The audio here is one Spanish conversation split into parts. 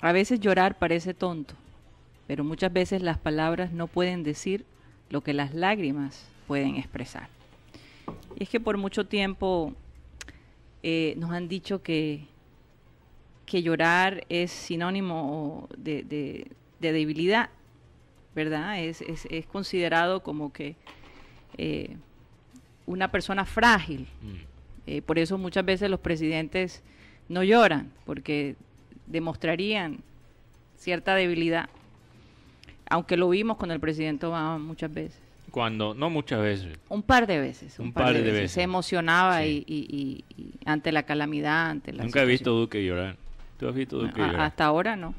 A veces llorar parece tonto, pero muchas veces las palabras no pueden decir lo que las lágrimas pueden expresar. Y es que por mucho tiempo eh, nos han dicho que, que llorar es sinónimo de, debilidad, ¿verdad? Es, considerado como que eh, una persona frágil. Mm. Eh, por eso muchas veces los presidentes no lloran, porque demostrarían cierta debilidad, aunque lo vimos con el presidente Obama muchas veces. Cuando, no muchas veces. Un par de veces. Un, par, de, veces. Se emocionaba y, ante la calamidad, ante la Nunca he visto Duque llorar. ¿Tú has visto Duque llorar? Hasta ahora no.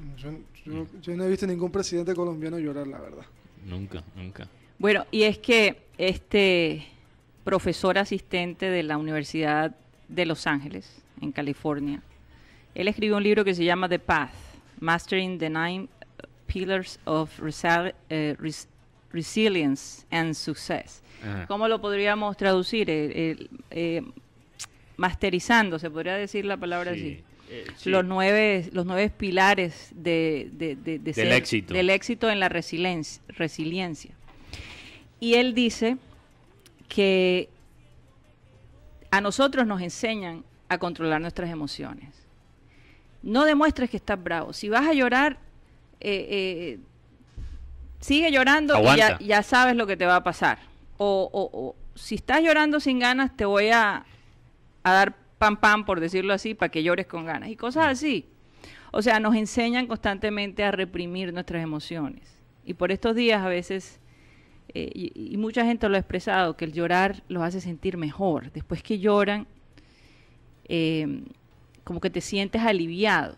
yo no he visto ningún presidente colombiano llorar, la verdad. Nunca, nunca. Bueno, y es que este profesor asistente de la Universidad de Los Ángeles, en California, él escribió un libro que se llama The Path, Mastering the Nine Pillars of eh, Resilience and Success. ¿Cómo lo podríamos traducir? Eh, eh, masterizando, se podría decir la palabra así. los nueve los nueve pilares de, del éxito en la resiliencia y él dice que a nosotros nos enseñan a controlar nuestras emociones no demuestres que estás bravo. Si vas a llorar, eh, eh, sigue llorando y ya, sabes lo que te va a pasar. O, si estás llorando sin ganas, te voy a, dar pan pam, por decirlo así, para que llores con ganas. Y cosas mm. así. O sea, nos enseñan constantemente a reprimir nuestras emociones. Y por estos días a veces, eh, y, y, mucha gente lo ha expresado, que el llorar los hace sentir mejor. Después que lloran, eh, como que te sientes aliviado.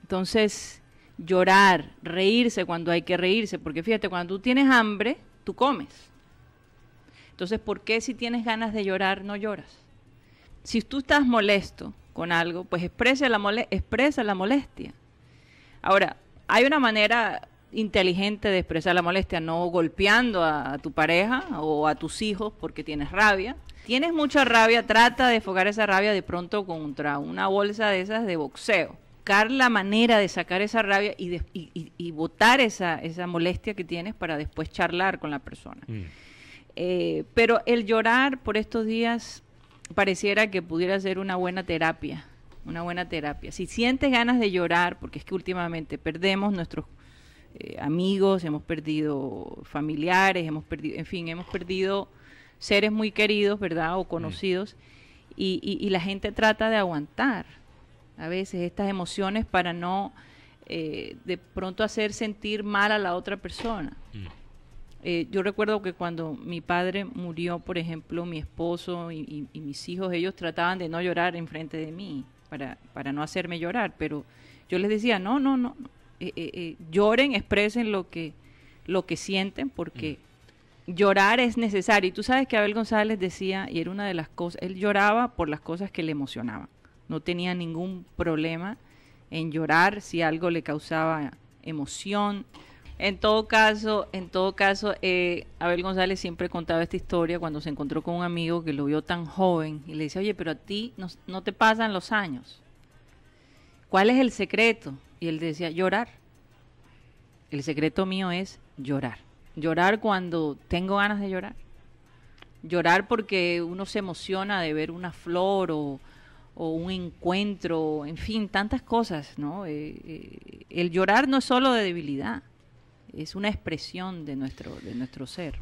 Entonces, llorar, reírse cuando hay que reírse, porque fíjate, cuando tú tienes hambre, tú comes. Entonces, ¿por qué si tienes ganas de llorar no lloras? Si tú estás molesto con algo, pues expresa la, mole expresa la molestia. Ahora, hay una manera inteligente de expresar la molestia, no golpeando a, tu pareja o a tus hijos porque tienes rabia. Tienes mucha rabia, trata de enfocar esa rabia de pronto contra una bolsa de esas de boxeo. Buscar la manera de sacar esa rabia y, de, botar esa, molestia que tienes para después charlar con la persona. Mm. Eh, pero el llorar por estos días pareciera que pudiera ser una buena terapia, una buena terapia. Si sientes ganas de llorar, porque es que últimamente perdemos nuestros eh, amigos, hemos perdido familiares, hemos perdido, en fin, hemos perdido seres muy queridos, ¿verdad? O conocidos. Y, la gente trata de aguantar a veces estas emociones para no eh, de pronto hacer sentir mal a la otra persona. Mm. Eh, yo recuerdo que cuando mi padre murió, por ejemplo, mi esposo y, mis hijos, ellos trataban de no llorar enfrente de mí para, para no hacerme llorar, pero yo les decía, no, no, no, eh, eh, eh, lloren, expresen lo que, lo que sienten, porque llorar es necesario. Y tú sabes que Abel González decía, y era una de las cosas, él lloraba por las cosas que le emocionaban. No tenía ningún problema en llorar si algo le causaba emoción. En todo caso, en todo caso, Abel González siempre contaba esta historia cuando se encontró con un amigo que lo vio tan joven y le dice, oye, pero a ti no te pasan los años. ¿Cuál es el secreto? Y él decía, llorar. El secreto mío es llorar. Llorar cuando tengo ganas de llorar. Llorar porque uno se emociona de ver una flor o, un encuentro, en fin, tantas cosas, ¿no? Eh, eh, el llorar no es solo de debilidad, es una expresión de nuestro, de nuestro ser.